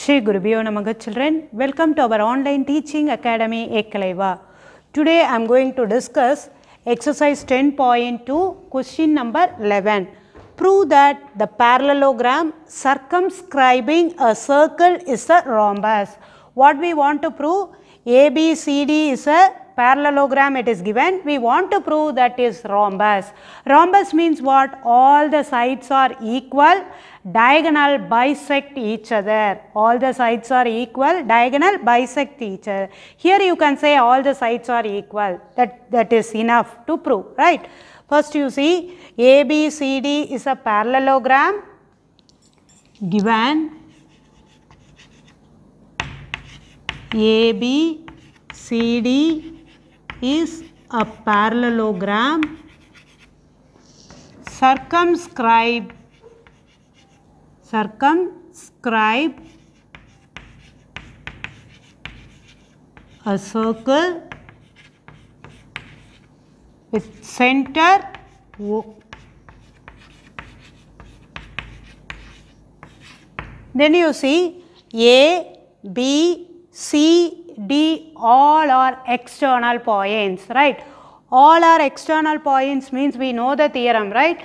Shri Gurubhyo Namaga children, welcome to our online teaching academy Ekalaiva. Today I am going to discuss exercise 10.2 question number 11. Prove that the parallelogram circumscribing a circle is a rhombus. What we want to prove? ABCD is a parallelogram it is given, we want to prove that is rhombus. Rhombus means what? All the sides are equal diagonal bisect each other. All the sides are equal, diagonal bisect each other. Here you can say all the sides are equal. That, that is enough to prove, right? First you see ABCD is a parallelogram given ABCD is a parallelogram circumscribed circumscribe a circle with center O. Then you see A, B, C, D all are external points, right. All are external points means we know the theorem, right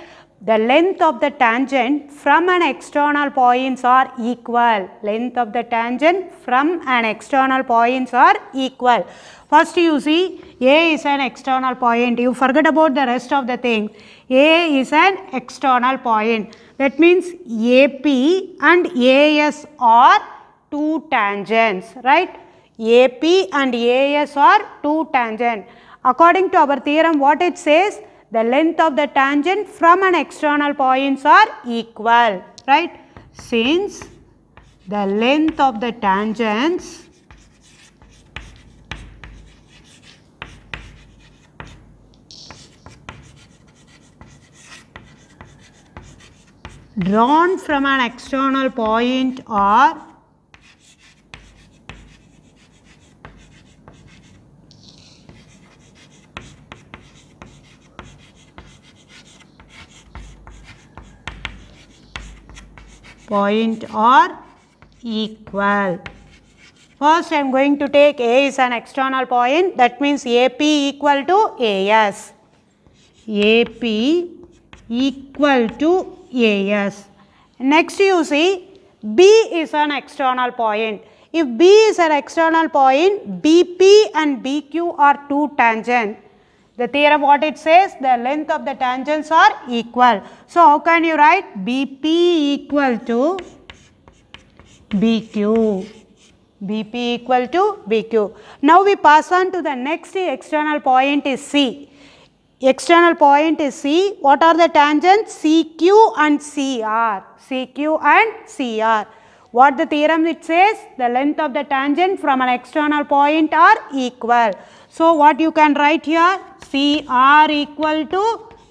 the length of the tangent from an external points are equal. Length of the tangent from an external points are equal. First you see A is an external point. You forget about the rest of the things. A is an external point. That means AP and AS are two tangents, right? AP and AS are two tangent. According to our theorem, what it says? the length of the tangent from an external points are equal, right. Since the length of the tangents drawn from an external point are point or equal. First I am going to take A is an external point that means AP equal to AS. AP equal to AS. Next you see B is an external point. If B is an external point, BP and BQ are two tangent. The theorem what it says the length of the tangents are equal. So, how can you write BP equal to BQ. BP equal to BQ. Now, we pass on to the next external point is C. External point is C. What are the tangents? CQ and CR. CQ and CR. What the theorem it says? The length of the tangent from an external point are equal. So, what you can write here? CR equal to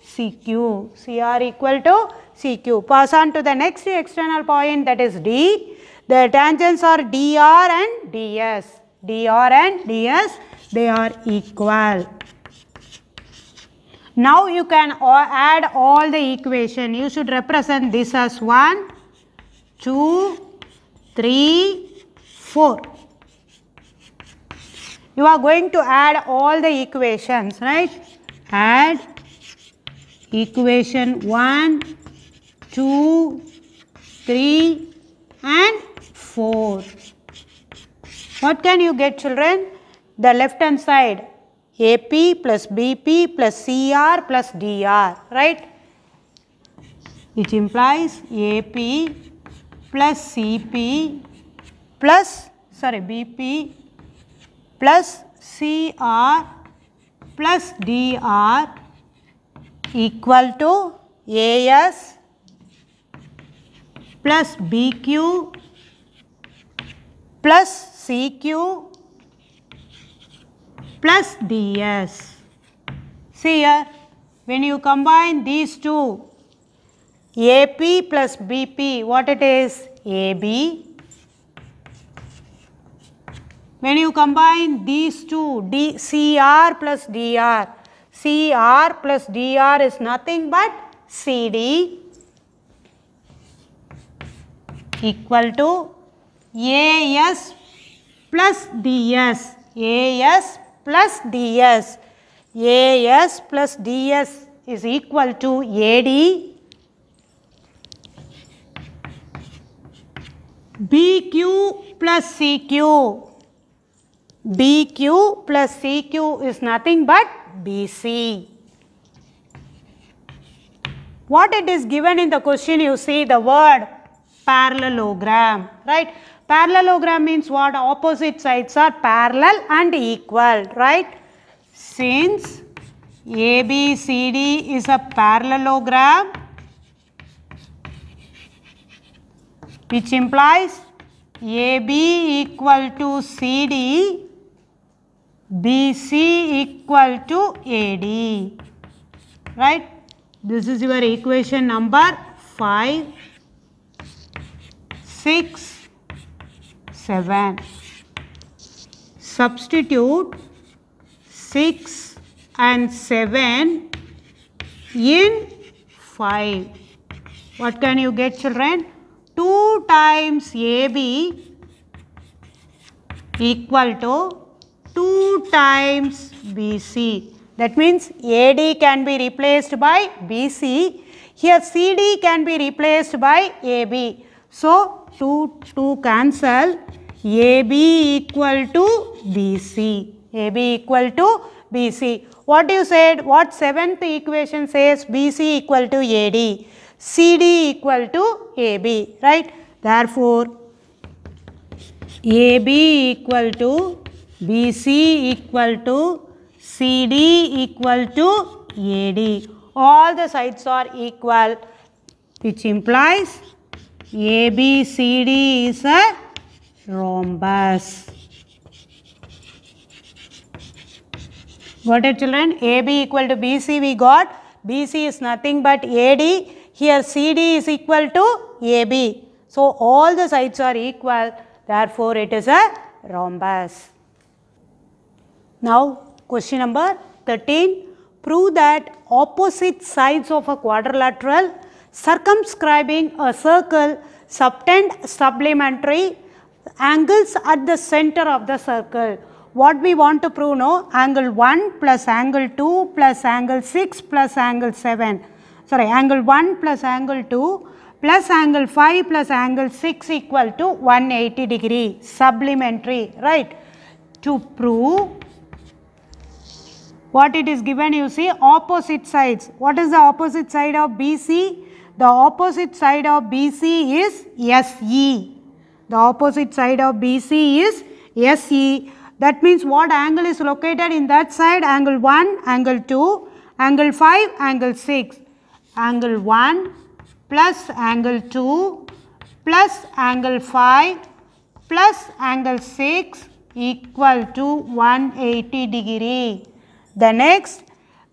CQ, CR equal to CQ. Pass on to the next external point that is D. The tangents are DR and DS. DR and DS, they are equal. Now you can add all the equation. You should represent this as 1, 2, 3, 4. You are going to add all the equations, right? Add equation 1, 2, 3 and 4. What can you get children? The left hand side AP plus BP plus CR plus DR, right? Which implies AP plus CP plus, sorry, BP plus CR plus DR equal to AS plus BQ plus CQ plus DS. See here, when you combine these two, AP plus BP, what it is? AB when you combine these two, D, CR plus DR, CR plus DR is nothing but CD equal to AS plus DS, AS plus DS, AS plus DS is equal to AD BQ plus CQ BQ plus CQ is nothing but BC. What it is given in the question you see the word parallelogram, right. Parallelogram means what opposite sides are parallel and equal, right. Since ABCD is a parallelogram which implies AB equal to CD BC equal to AD. Right. This is your equation number 5, 6, 7. Substitute 6 and 7 in 5. What can you get children? 2 times AB equal to 2 times BC. That means AD can be replaced by BC. Here CD can be replaced by AB. So 2, 2 cancel. AB equal to BC. AB equal to BC. What you said? What seventh equation says BC equal to AD. CD equal to AB. Right? Therefore, AB equal to BC equal to CD equal to AD. All the sides are equal which implies ABCD is a rhombus. Got it children? AB equal to BC we got. BC is nothing but AD. Here CD is equal to AB. So all the sides are equal. Therefore, it is a rhombus. Now question number 13 prove that opposite sides of a quadrilateral circumscribing a circle subtend supplementary angles at the center of the circle. What we want to prove no angle 1 plus angle 2 plus angle 6 plus angle 7 sorry angle 1 plus angle 2 plus angle 5 plus angle 6 equal to 180 degree supplementary right to prove what it is given you see opposite sides. What is the opposite side of BC? The opposite side of BC is SE. The opposite side of BC is SE. That means what angle is located in that side? Angle 1, angle 2, angle 5, angle 6. Angle 1 plus angle 2 plus angle 5 plus angle 6 equal to 180 degree. The next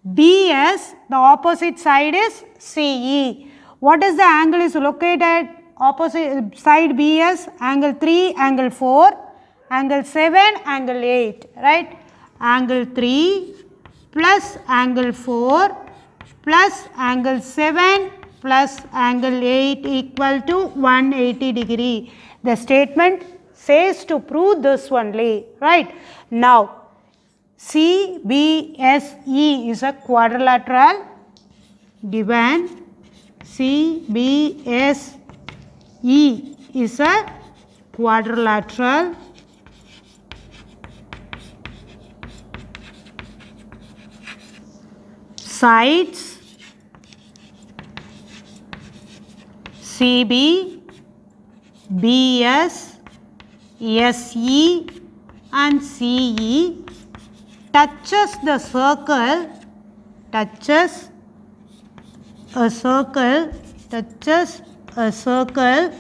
BS, the opposite side is CE. What is the angle is located opposite side BS, angle 3, angle 4, angle 7, angle 8, right? Angle 3 plus angle 4 plus angle 7 plus angle 8 equal to 180 degree. The statement says to prove this only, right? Now, CBSE is a quadrilateral divan. CBSE is a quadrilateral sides CB, BS, SE and CE touches the circle, touches a circle, touches a circle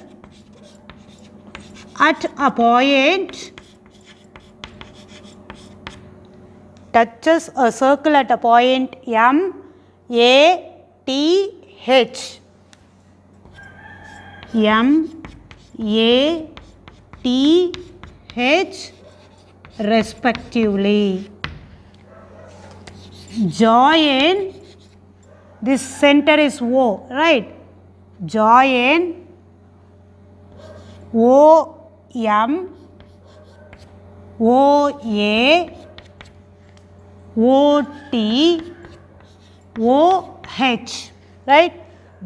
at a point, touches a circle at a point M, A, T, H. M, A, T, H respectively join this center is O, right? Join O M O A O T O H, right?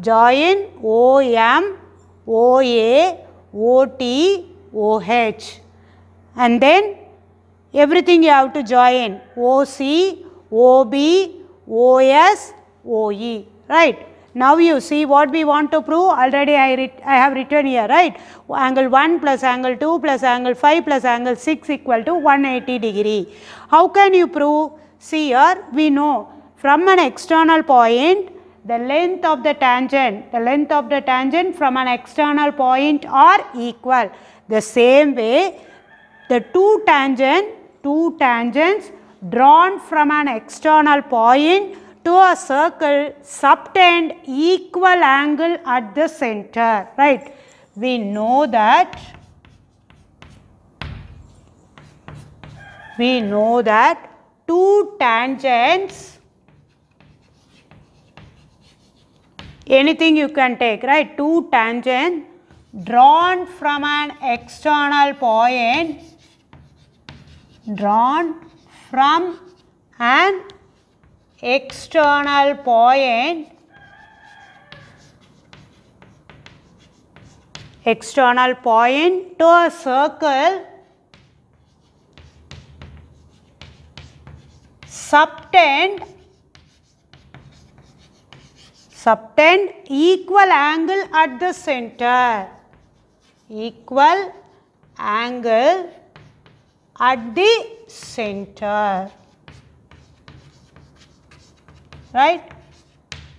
Join O M O A O T O H, and then everything you have to join O C OB, OS, OE, right. Now you see what we want to prove already I, I have written here right angle 1 plus angle 2 plus angle 5 plus angle 6 equal to 180 degree. How can you prove? See here we know from an external point the length of the tangent the length of the tangent from an external point are equal. The same way the two tangent two tangents drawn from an external point to a circle subtend equal angle at the center, right. We know that, we know that two tangents, anything you can take, right, two tangents drawn from an external point, drawn from an external point external point to a circle subtend subtend equal angle at the center equal angle at the center. Right?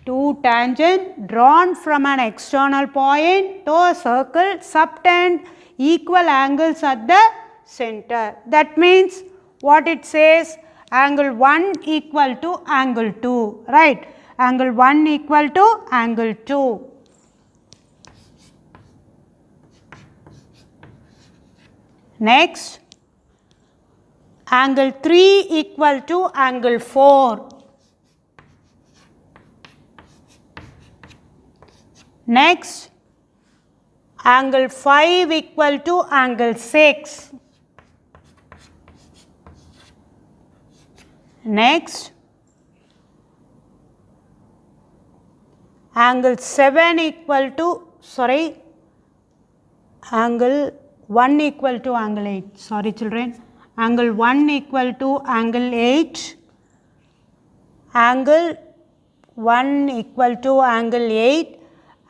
Two tangent drawn from an external point to a circle subtend equal angles at the center. That means what it says angle 1 equal to angle 2, right? Angle 1 equal to angle 2. Next, angle 3 equal to angle 4. Next, angle 5 equal to angle 6. Next, angle 7 equal to, sorry, angle 1 equal to angle 8. Sorry children angle 1 equal to angle 8, angle 1 equal to angle 8,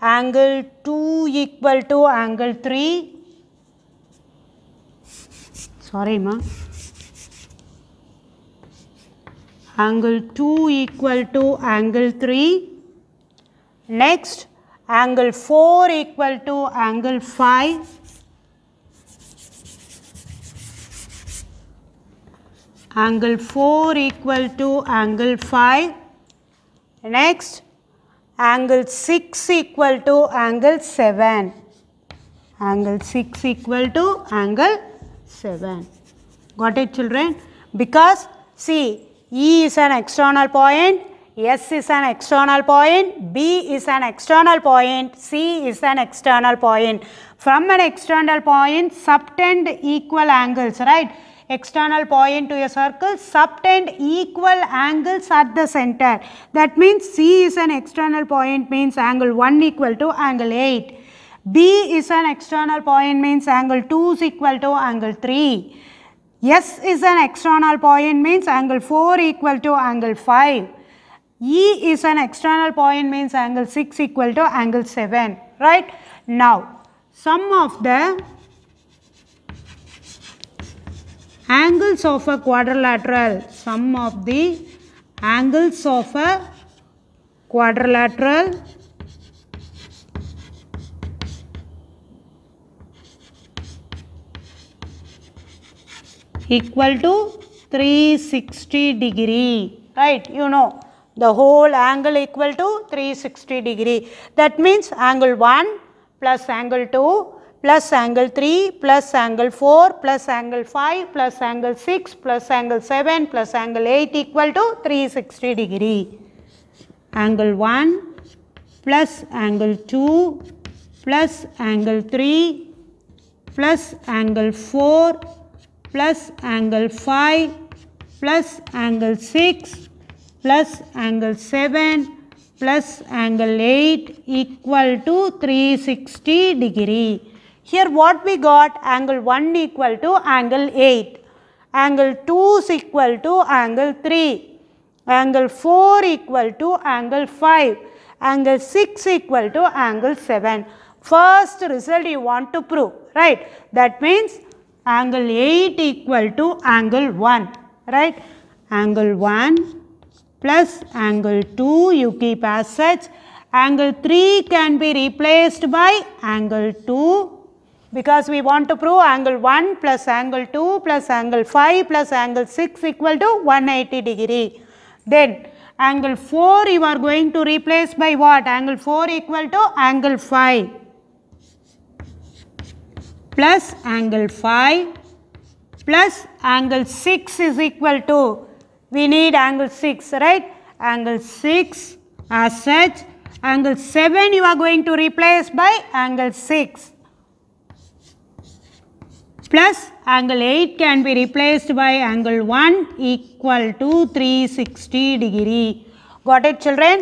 angle 2 equal to angle 3, sorry ma, angle 2 equal to angle 3, next angle 4 equal to angle 5, angle 4 equal to angle 5. Next, angle 6 equal to angle 7. Angle 6 equal to angle 7. Got it children? Because see, E is an external point, S is an external point, B is an external point, C is an external point. From an external point, subtend equal angles, right? external point to a circle subtend equal angles at the center. That means C is an external point means angle 1 equal to angle 8. B is an external point means angle 2 is equal to angle 3. S is an external point means angle 4 equal to angle 5. E is an external point means angle 6 equal to angle 7, right? Now, sum of the angles of a quadrilateral. Sum of the angles of a quadrilateral. equal to 360 degree right you know the whole angle equal to 360 degree that means angle 1 plus angle 2 plus angle 3 plus angle 4 plus angle 5 plus angle 6 plus angle 7 plus angle 8 equal to 360 degree. Angle 1 plus angle 2 plus angle 3 plus angle 4 plus angle 5 plus angle 6 plus angle 7 plus angle 8 equal to 360 degree. Here what we got angle 1 equal to angle 8, angle 2 is equal to angle 3, angle 4 equal to angle 5, angle 6 equal to angle 7. First result you want to prove, right. That means angle 8 equal to angle 1, right. Angle 1 plus angle 2 you keep as such. Angle 3 can be replaced by angle 2 because we want to prove angle 1 plus angle 2 plus angle 5 plus angle 6 equal to 180 degree. Then angle 4 you are going to replace by what? Angle 4 equal to angle 5 plus angle 5 plus angle 6 is equal to we need angle 6 right angle 6 as such angle 7 you are going to replace by angle 6 plus angle 8 can be replaced by angle 1 equal to 360 degree. Got it children?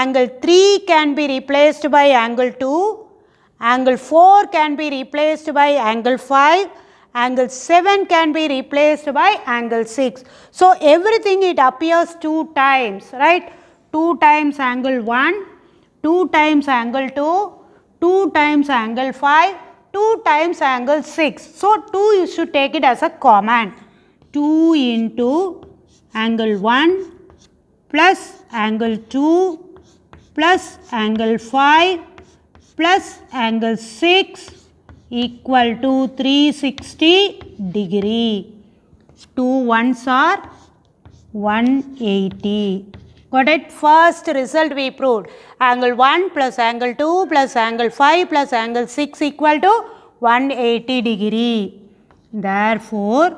Angle 3 can be replaced by angle 2, angle 4 can be replaced by angle 5, angle 7 can be replaced by angle 6. So, everything it appears 2 times, right? 2 times angle 1, 2 times angle 2, 2 times angle 5, 2 times angle 6. So, 2 you should take it as a command. 2 into angle 1 plus angle 2 plus angle 5 plus angle 6 equal to 360 degree. 2 ones are 180. Got it? First result we proved. Angle 1 plus angle 2 plus angle 5 plus angle 6 equal to 180 degree. Therefore,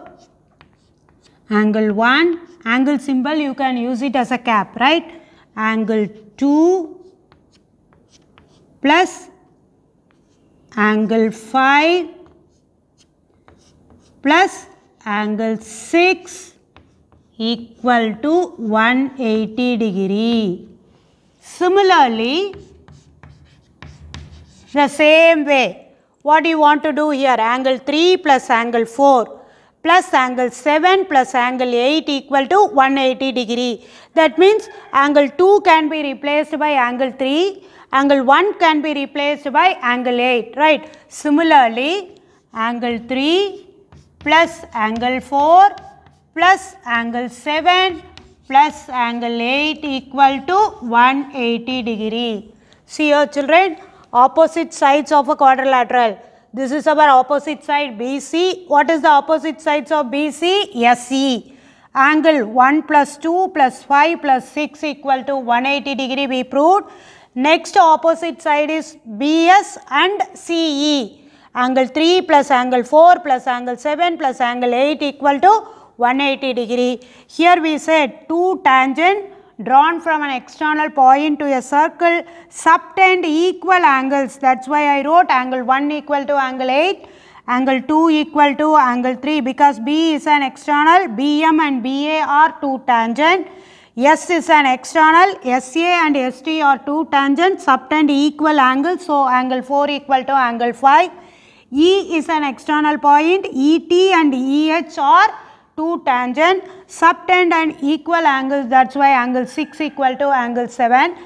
angle 1, angle symbol you can use it as a cap, right? Angle 2 plus angle 5 plus angle 6 equal to 180 degree. Similarly, the same way, what do you want to do here? Angle 3 plus angle 4 plus angle 7 plus angle 8 equal to 180 degree. That means angle 2 can be replaced by angle 3, angle 1 can be replaced by angle 8, right? Similarly, angle 3 plus angle 4 plus angle 7 plus angle 8 equal to 180 degree. See here children, opposite sides of a quadrilateral. This is our opposite side BC. What is the opposite sides of BC? SE. Angle 1 plus 2 plus 5 plus 6 equal to 180 degree we proved. Next opposite side is BS and CE. Angle 3 plus angle 4 plus angle 7 plus angle 8 equal to 180 degree. Here we said two tangent drawn from an external point to a circle subtend equal angles that is why I wrote angle 1 equal to angle 8 angle 2 equal to angle 3 because B is an external BM and BA are two tangent S is an external SA and ST are two tangent subtend equal angles. so angle 4 equal to angle 5 E is an external point ET and EH are two tangent subtend and equal angles that's why angle 6 equal to angle 7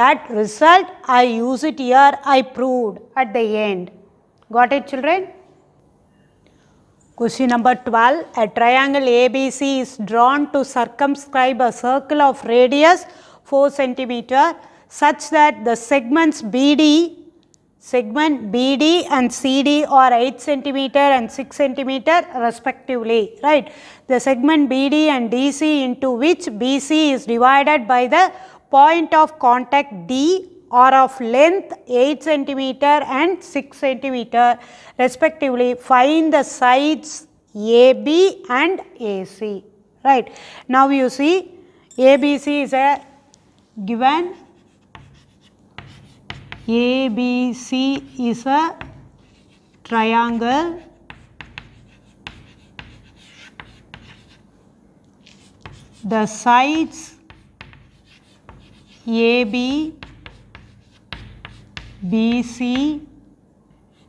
that result I use it here I proved at the end. Got it children? Question number 12 a triangle ABC is drawn to circumscribe a circle of radius 4 centimeter such that the segments BD Segment BD and CD are 8 centimeter and 6 centimeter respectively, right. The segment BD and DC into which BC is divided by the point of contact D are of length 8 centimeter and 6 centimeter respectively. Find the sides AB and AC, right. Now you see ABC is a given ABC is a triangle the sides AB, BC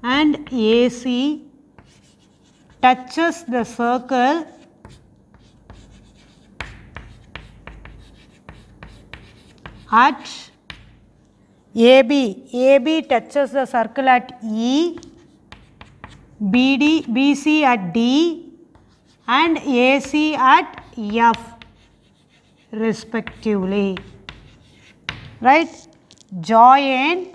and AC touches the circle at AB, AB touches the circle at E, BD, BC at D and AC at F respectively. Right? Join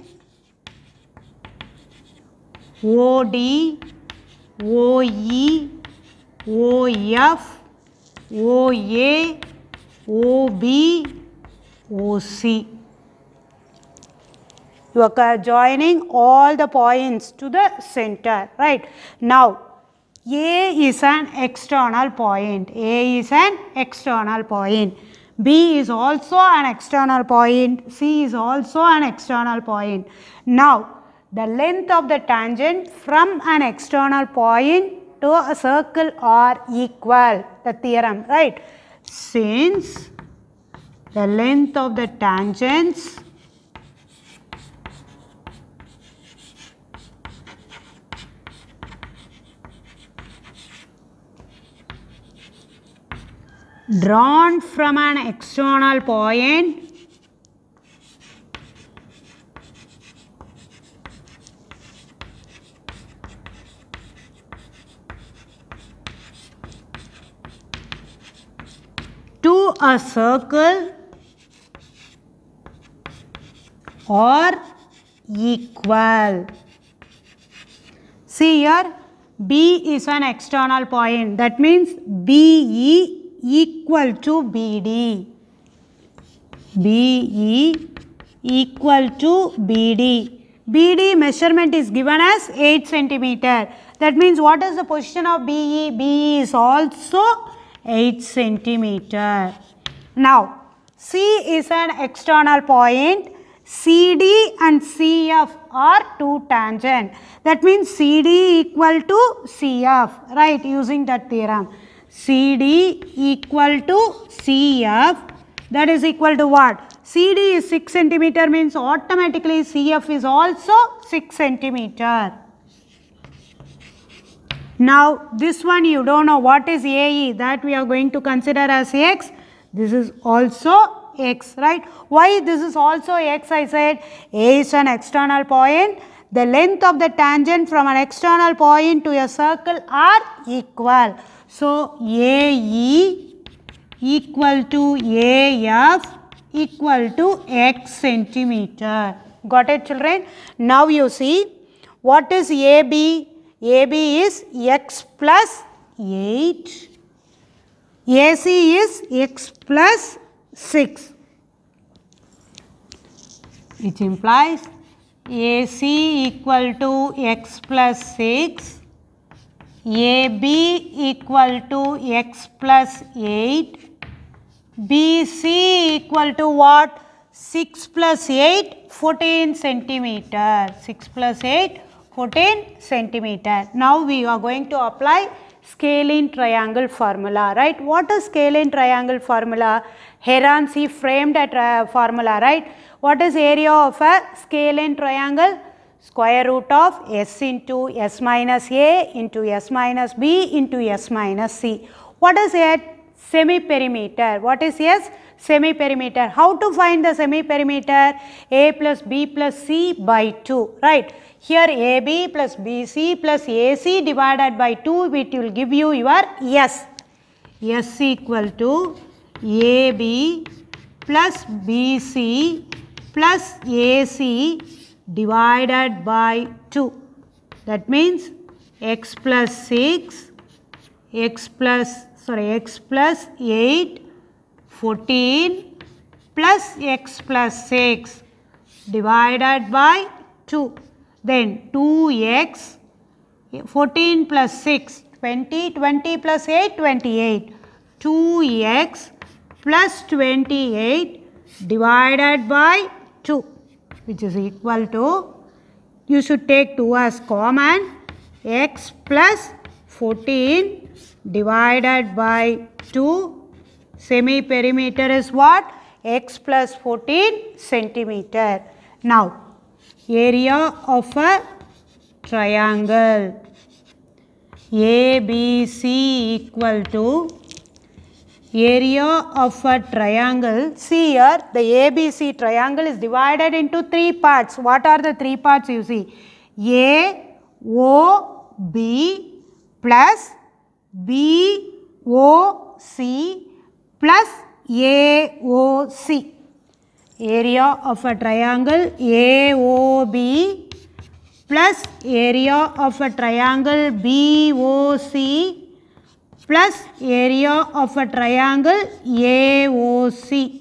OD, OE, OF, OA, OB, OC. You are joining all the points to the center, right? Now, A is an external point. A is an external point. B is also an external point. C is also an external point. Now, the length of the tangent from an external point to a circle are equal the theorem right since the length of the tangents drawn from an external point to a circle or equal. See here B is an external point that means BE equal to BD. BE equal to BD. BD measurement is given as 8 centimeter. That means what is the position of BE? BE is also 8 centimeter. Now, C is an external point. CD and CF are two tangent. That means CD equal to CF, right, using that theorem. CD equal to CF that is equal to what? CD is 6 centimeter means automatically CF is also 6 centimeter. Now this one you don't know what is AE that we are going to consider as X. This is also X right. Why this is also X I said A is an external point. The length of the tangent from an external point to a circle are equal. So, AE equal to AF equal to x centimeter. Got it children? Now you see what is AB? AB is x plus 8. AC is x plus 6 which implies AC equal to x plus 6 AB equal to X plus 8, BC equal to what? 6 plus 8, 14 centimeter. 6 plus 8, 14 centimeter. Now we are going to apply scalene triangle formula, right? What is scalene triangle formula? Heron C framed a uh, formula, right? What is area of a scalene triangle? square root of s into s minus a into s minus b into s minus c. What is a semi-perimeter? What is s? Semi-perimeter. How to find the semi-perimeter? a plus b plus c by 2, right? Here ab plus bc plus ac divided by 2, which will give you your s. s equal to ab plus bc plus ac divided by 2. That means x plus 6, x plus sorry x plus 8, 14 plus x plus 6 divided by 2. Then 2x 14 plus 6 20, 20 plus 8 28. 2x plus 28 divided by 2 which is equal to, you should take 2 as common, x plus 14 divided by 2, semi perimeter is what? x plus 14 centimeter. Now, area of a triangle ABC equal to area of a triangle. See here the ABC triangle is divided into three parts. What are the three parts you see? A, O, B plus B, O, C plus A, O, C. Area of a triangle A, O, B plus area of a triangle B, O, C plus area of a triangle AOC.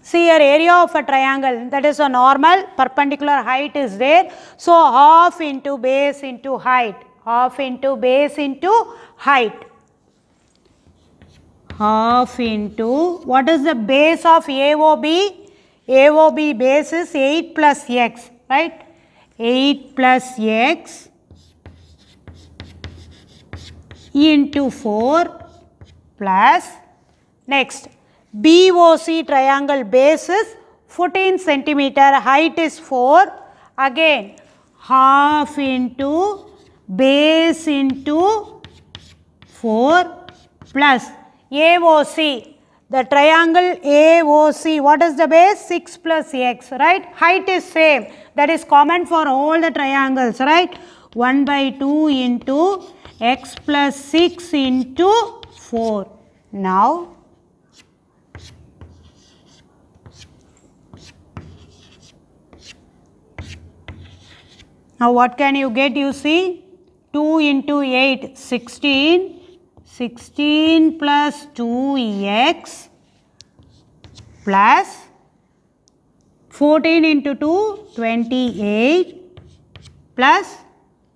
See here area of a triangle that is a normal perpendicular height is there. So, half into base into height, half into base into height. Half into what is the base of AOB? AOB base is 8 plus x right. 8 plus x into 4 plus next BOC triangle base is 14 centimeter height is 4 again half into base into 4 plus AOC the triangle AOC what is the base 6 plus x right height is same that is common for all the triangles right 1 by 2 into x plus 6 into 4. Now, now what can you get you see 2 into 8 16 16 plus 2x plus 14 into 2 28 plus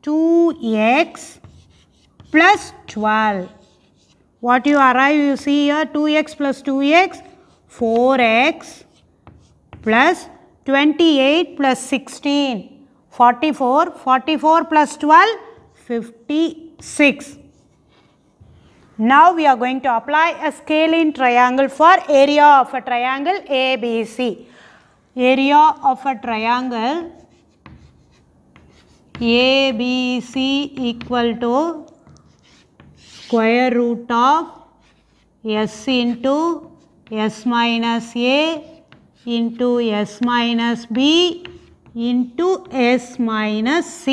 2x plus 12. What you arrive, you see here 2x plus 2x, 4x plus 28 plus 16, 44, 44 plus 12, 56. Now we are going to apply a scalene triangle for area of a triangle ABC. Area of a triangle ABC equal to square root of s into s minus a into s minus b into s minus c.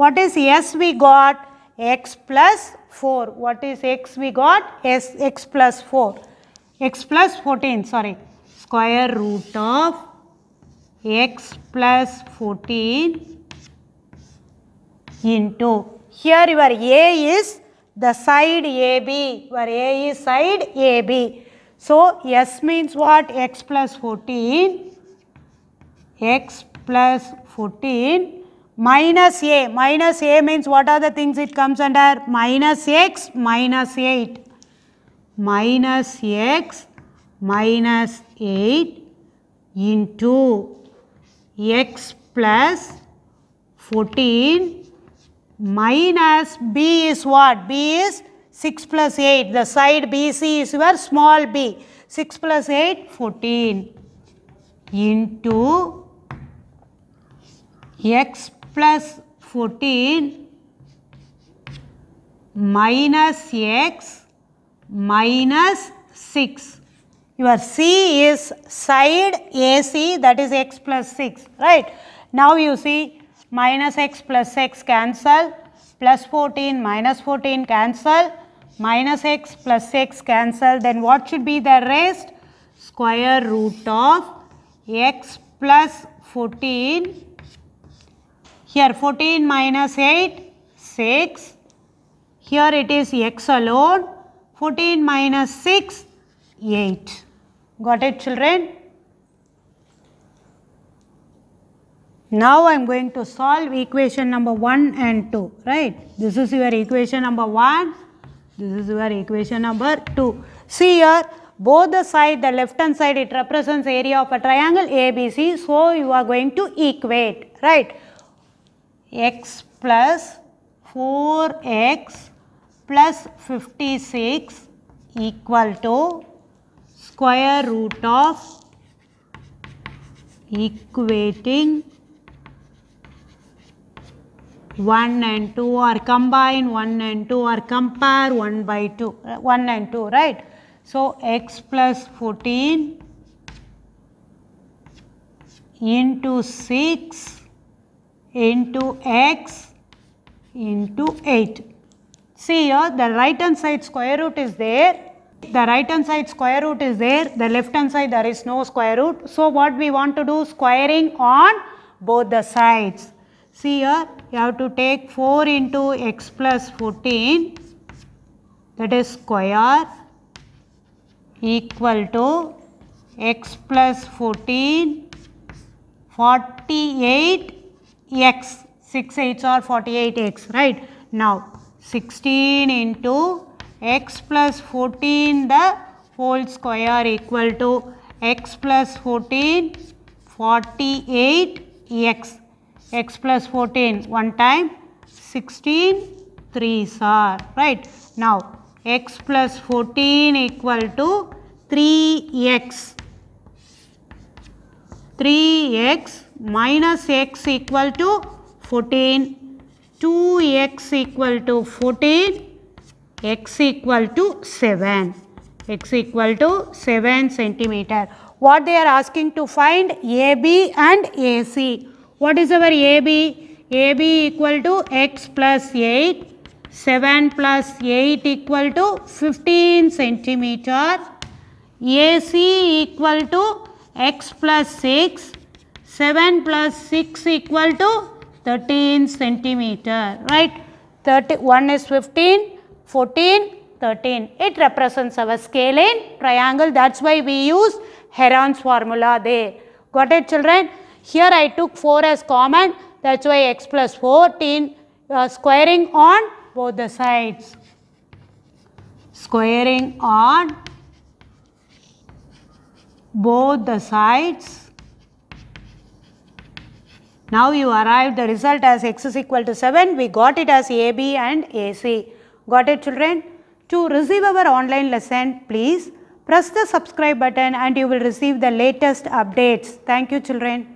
What is s we got? x plus 4. What is x we got? S x plus 4. x plus 14 sorry square root of x plus 14 into here your a is the side AB, where A is side AB. So, S means what? X plus 14, X plus 14 minus A. Minus A means what are the things it comes under? Minus X, minus 8. Minus X, minus 8 into X plus 14 minus b is what? b is 6 plus 8. The side BC is your small b. 6 plus 8, 14 into x plus 14 minus x minus 6. Your C is side AC that is x plus 6, right. Now you see minus x plus x cancel, plus 14 minus 14 cancel, minus x plus x cancel, then what should be the rest? Square root of x plus 14, here 14 minus 8, 6, here it is x alone, 14 minus 6, 8. Got it children? Now I am going to solve equation number 1 and 2, right. This is your equation number 1, this is your equation number 2. See here, both the side, the left hand side, it represents area of a triangle ABC. So you are going to equate, right. x plus 4x plus 56 equal to square root of equating 1 and 2 are combine 1 and 2 are compare, 1 by 2, 1 and 2, right. So, x plus 14 into 6 into x into 8. See here the right hand side square root is there, the right hand side square root is there, the left hand side there is no square root. So, what we want to do squaring on both the sides. See here you have to take 4 into x plus 14 that is square equal to x plus 14 48 x 6 h or 48 x right. Now 16 into x plus 14 the whole square equal to x plus 14 48 x x plus 14 one time 16 3s are right. Now x plus 14 equal to 3x 3x minus x equal to 14 2x equal to 14 x equal to 7 x equal to 7 centimeter. What they are asking to find AB and AC what is our AB? AB equal to x plus 8. 7 plus 8 equal to 15 centimeter. AC equal to x plus 6. 7 plus 6 equal to 13 centimeter. Right. 30, 1 is 15, 14, 13. It represents our scale in triangle. That is why we use Heron's formula there. Got it children? Here I took 4 as common that is why x plus 14 uh, squaring on both the sides. Squaring on both the sides. Now you arrive the result as x is equal to 7. We got it as AB and AC. Got it children? To receive our online lesson, please press the subscribe button and you will receive the latest updates. Thank you children.